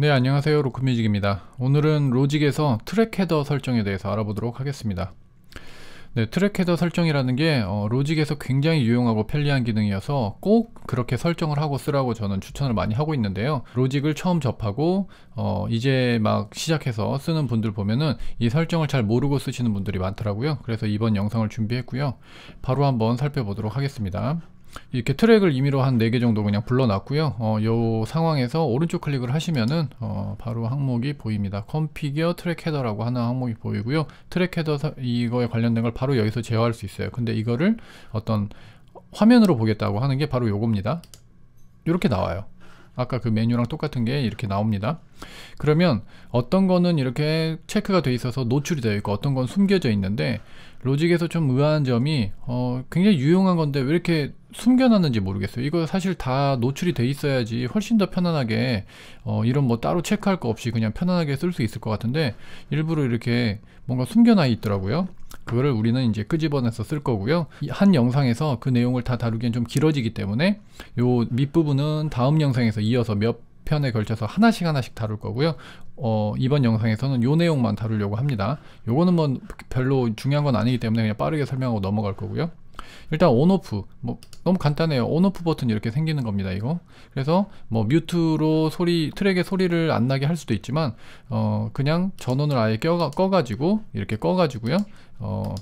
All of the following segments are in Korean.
네 안녕하세요 로크뮤직입니다 오늘은 로직에서 트랙 헤더 설정에 대해서 알아보도록 하겠습니다 네, 트랙 헤더 설정이라는 게 어, 로직에서 굉장히 유용하고 편리한 기능이어서 꼭 그렇게 설정을 하고 쓰라고 저는 추천을 많이 하고 있는데요 로직을 처음 접하고 어, 이제 막 시작해서 쓰는 분들 보면은 이 설정을 잘 모르고 쓰시는 분들이 많더라고요 그래서 이번 영상을 준비했고요 바로 한번 살펴보도록 하겠습니다 이렇게 트랙을 임의로 한 4개 정도 그냥 불러놨고요. 어, 요 상황에서 오른쪽 클릭을 하시면은 어, 바로 항목이 보입니다. 컴피규어 트랙 헤더라고 하는 항목이 보이고요. 트랙 헤더 이거에 관련된 걸 바로 여기서 제어할 수 있어요. 근데 이거를 어떤 화면으로 보겠다고 하는 게 바로 요겁니다. 이렇게 나와요. 아까 그 메뉴랑 똑같은 게 이렇게 나옵니다. 그러면 어떤 거는 이렇게 체크가 돼 있어서 노출이 되어 있고 어떤 건 숨겨져 있는데 로직에서 좀 의아한 점이 어, 굉장히 유용한 건데 왜 이렇게 숨겨놨는지 모르겠어요. 이거 사실 다 노출이 돼 있어야지 훨씬 더 편안하게 어, 이런 뭐 따로 체크할 거 없이 그냥 편안하게 쓸 수 있을 것 같은데 일부러 이렇게 뭔가 숨겨놔 있더라고요. 그거를 우리는 이제 끄집어내서 쓸 거고요. 한 영상에서 그 내용을 다 다루기엔 좀 길어지기 때문에 요 밑부분은 다음 영상에서 이어서 몇 편에 걸쳐서 하나씩 하나씩 다룰 거고요. 어, 이번 영상에서는 요 내용만 다루려고 합니다. 요거는 뭐 별로 중요한 건 아니기 때문에 그냥 빠르게 설명하고 넘어갈 거고요. 일단 온오프 뭐 너무 간단해요 온오프 버튼 이렇게 생기는 겁니다 이거 그래서 뭐 뮤트로 소리 트랙의 소리를 안 나게 할 수도 있지만 어 그냥 전원을 아예 껴가, 꺼가지고 이렇게 꺼가지고요 어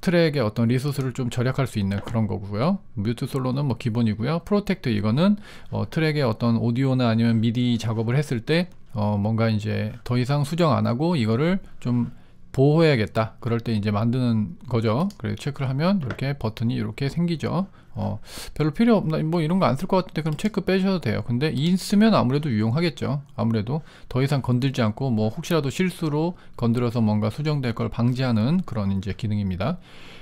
트랙의 어떤 리소스를 좀 절약할 수 있는 그런 거고요. 뮤트 솔로는 뭐 기본이고요. 프로텍트 이거는 어, 트랙의 어떤 오디오나 아니면 미디 작업을 했을 때 어, 뭔가 이제 더 이상 수정 안 하고 이거를 좀 보호해야겠다. 그럴 때 이제 만드는 거죠. 그래서 체크를 하면 이렇게 버튼이 이렇게 생기죠. 어, 별로 필요 없나, 뭐 이런 거 안 쓸 것 같은데 그럼 체크 빼셔도 돼요. 근데 있으면 아무래도 유용하겠죠. 아무래도 더 이상 건들지 않고 뭐 혹시라도 실수로 건드려서 뭔가 수정될 걸 방지하는 그런 이제 기능입니다.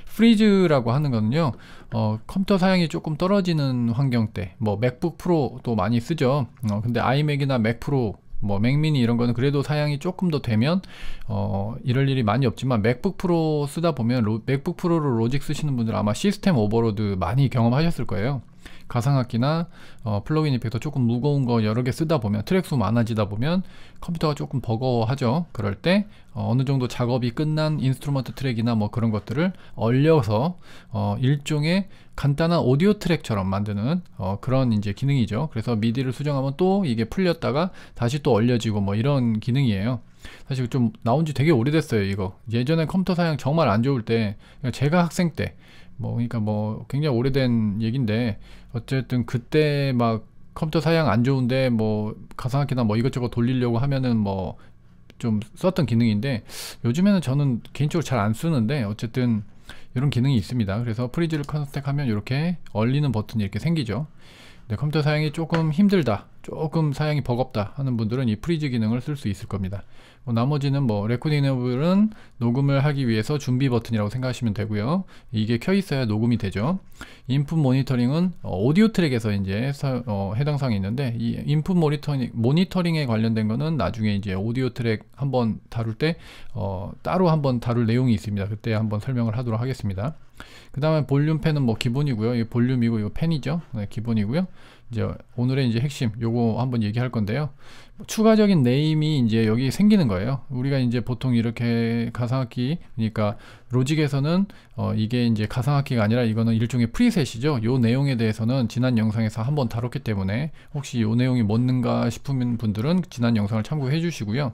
프리즈라고 하는 거는요, 어, 컴퓨터 사양이 조금 떨어지는 환경 때, 뭐 맥북 프로도 많이 쓰죠. 어, 근데 아이맥이나 맥 프로 뭐 맥미니 이런 거는 그래도 사양이 조금 더 되면 어 이럴 일이 많이 없지만 맥북 프로 쓰다 보면 로, 맥북 프로로 로직 쓰시는 분들 아마 시스템 오버로드 많이 경험하셨을 거예요. 가상악기나 어, 플러그인 이펙터 조금 무거운 거 여러 개 쓰다 보면 트랙 수 많아지다 보면 컴퓨터가 조금 버거워하죠. 그럴 때 어, 느 정도 작업이 끝난 인스트루먼트 트랙이나 뭐 그런 것들을 얼려서 어, 일종의 간단한 오디오 트랙처럼 만드는 어, 그런 이제 기능이죠. 그래서 미디를 수정하면 또 이게 풀렸다가 다시 또 얼려지고 뭐 이런 기능이에요. 사실 좀 나온 지 되게 오래됐어요, 이거. 예전에 컴퓨터 사양 정말 안 좋을 때, 제가 학생 때, 뭐 그러니까 뭐 굉장히 오래된 얘기인데 어쨌든 그때 막 컴퓨터 사양 안 좋은데 뭐 가상학기나 뭐 이것저것 돌리려고 하면은 뭐 좀 썼던 기능인데 요즘에는 저는 개인적으로 잘 안 쓰는데 어쨌든 이런 기능이 있습니다. 그래서 프리즈를 컨택하면 이렇게 얼리는 버튼이 이렇게 생기죠. 근데 컴퓨터 사양이 조금 힘들다. 조금 사양이 버겁다 하는 분들은 이 프리즈 기능을 쓸 수 있을 겁니다. 뭐 나머지는 뭐 레코딩 에블은 녹음을 하기 위해서 준비 버튼이라고 생각하시면 되고요. 이게 켜 있어야 녹음이 되죠. 인풋 모니터링은 오디오 트랙에서 이제 사, 어, 해당 사항이 있는데 이 인풋 모니터링 모니터링에 관련된 거는 나중에 이제 오디오 트랙 한번 다룰 때 어, 따로 한번 다룰 내용이 있습니다. 그때 한번 설명을 하도록 하겠습니다. 그 다음에 볼륨 펜은 뭐 기본이고요. 이 볼륨이고 이거 펜이죠. 네, 기본이고요. 이제 오늘의 이제 핵심 요거 한번 얘기할 건데요. 뭐 추가적인 네임이 이제 여기 생기는 거예요. 우리가 이제 보통 이렇게 가상악기 그러니까 로직에서는 어 이게 이제 가상악기가 아니라 이거는 일종의 프리셋이죠. 요 내용에 대해서는 지난 영상에서 한번 다뤘기 때문에 혹시 요 내용이 뭔가 싶은 분들은 지난 영상을 참고해 주시고요.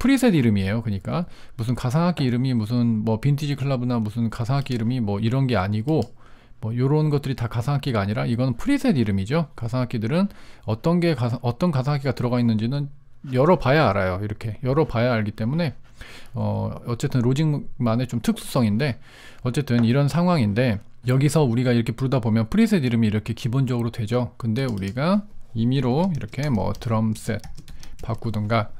프리셋 이름이에요. 그러니까 무슨 가상악기 이름이 무슨 뭐 빈티지 클럽이나 무슨 가상악기 이름이 뭐 이런 게 아니고 뭐요런 것들이 다 가상악기가 아니라 이건 프리셋 이름이죠. 가상악기들은 어떤 게 가상, 어떤 가상악기가 들어가 있는지는 열어봐야 알아요. 이렇게 열어봐야 알기 때문에 어, 어쨌든 로직만의 좀 특수성인데 어쨌든 이런 상황인데 여기서 우리가 이렇게 부르다 보면 프리셋 이름이 이렇게 기본적으로 되죠. 근데 우리가 임의로 이렇게 뭐 드럼셋 바꾸든가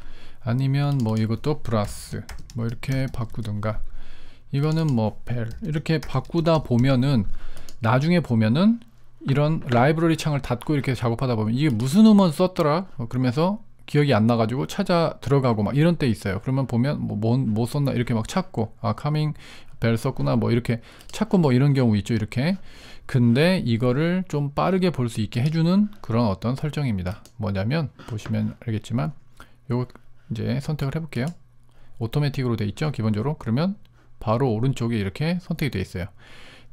아니면 뭐 이것도 브라스 뭐 이렇게 바꾸든가 이거는 뭐 벨 이렇게 바꾸다 보면은 나중에 보면은 이런 라이브러리 창을 닫고 이렇게 작업하다 보면 이게 무슨 음원 썼더라 뭐 그러면서 기억이 안 나가지고 찾아 들어가고 막 이런 때 있어요 그러면 보면 뭐, 뭐, 뭐 썼나 이렇게 막 찾고 아 카밍 벨 썼구나 뭐 이렇게 찾고 뭐 이런 경우 있죠 이렇게 근데 이거를 좀 빠르게 볼 수 있게 해주는 그런 어떤 설정입니다 뭐냐면 보시면 알겠지만 요거 이제 선택을 해볼게요 오토매틱으로 돼 있죠 기본적으로 그러면 바로 오른쪽에 이렇게 선택이 돼 있어요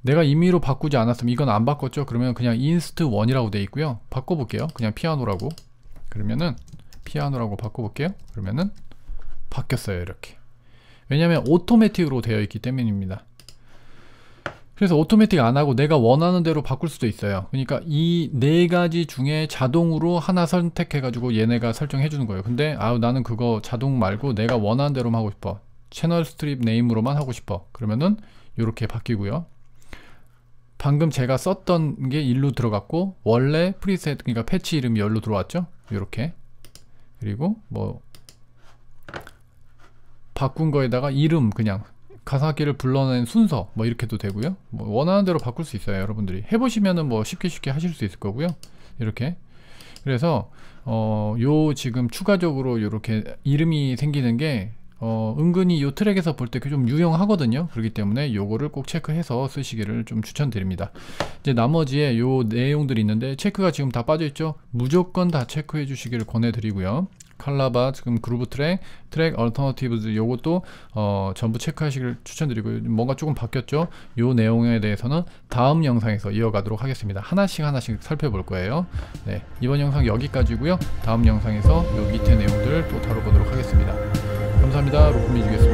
내가 임의로 바꾸지 않았으면 이건 안 바꿨죠 그러면 그냥 인스트 1이라고 돼 있고요 바꿔볼게요 그냥 피아노라고 그러면은 피아노라고 바꿔볼게요 그러면은 바뀌었어요 이렇게 왜냐면 오토매틱으로 되어 있기 때문입니다 그래서 오토매틱 안 하고 내가 원하는 대로 바꿀 수도 있어요 그러니까 이 네 가지 중에 자동으로 하나 선택해 가지고 얘네가 설정해 주는 거예요 근데 아우 나는 그거 자동 말고 내가 원하는 대로만 하고 싶어 채널 스트립 네임으로만 하고 싶어 그러면은 이렇게 바뀌고요 방금 제가 썼던 게 1로 들어갔고 원래 프리셋 그러니까 패치 이름이 열로 들어왔죠 이렇게 그리고 뭐 바꾼 거에다가 이름 그냥 가상악기를 불러낸 순서 뭐 이렇게도 되고요 뭐 원하는 대로 바꿀 수 있어요 여러분들이 해보시면은 뭐 쉽게 쉽게 하실 수 있을 거고요 이렇게 그래서 어 요 지금 추가적으로 이렇게 이름이 생기는 게 어, 은근히 이 트랙에서 볼 때 좀 유용하거든요. 그렇기 때문에 요거를 꼭 체크해서 쓰시기를 좀 추천드립니다. 이제 나머지에 요 내용들이 있는데 체크가 지금 다 빠져있죠? 무조건 다 체크해 주시기를 권해드리고요. 칼라바 지금 그루브 트랙, 트랙 얼터너티브즈 요것도 어, 전부 체크하시길 추천드리고요. 뭔가 조금 바뀌었죠? 요 내용에 대해서는 다음 영상에서 이어가도록 하겠습니다. 하나씩 하나씩 살펴볼 거예요. 네, 이번 영상 여기까지고요. 다음 영상에서 요 밑에 내용들을 또 다뤄보도록 하겠습니다 감사합니다. 로코미즈겠습니다.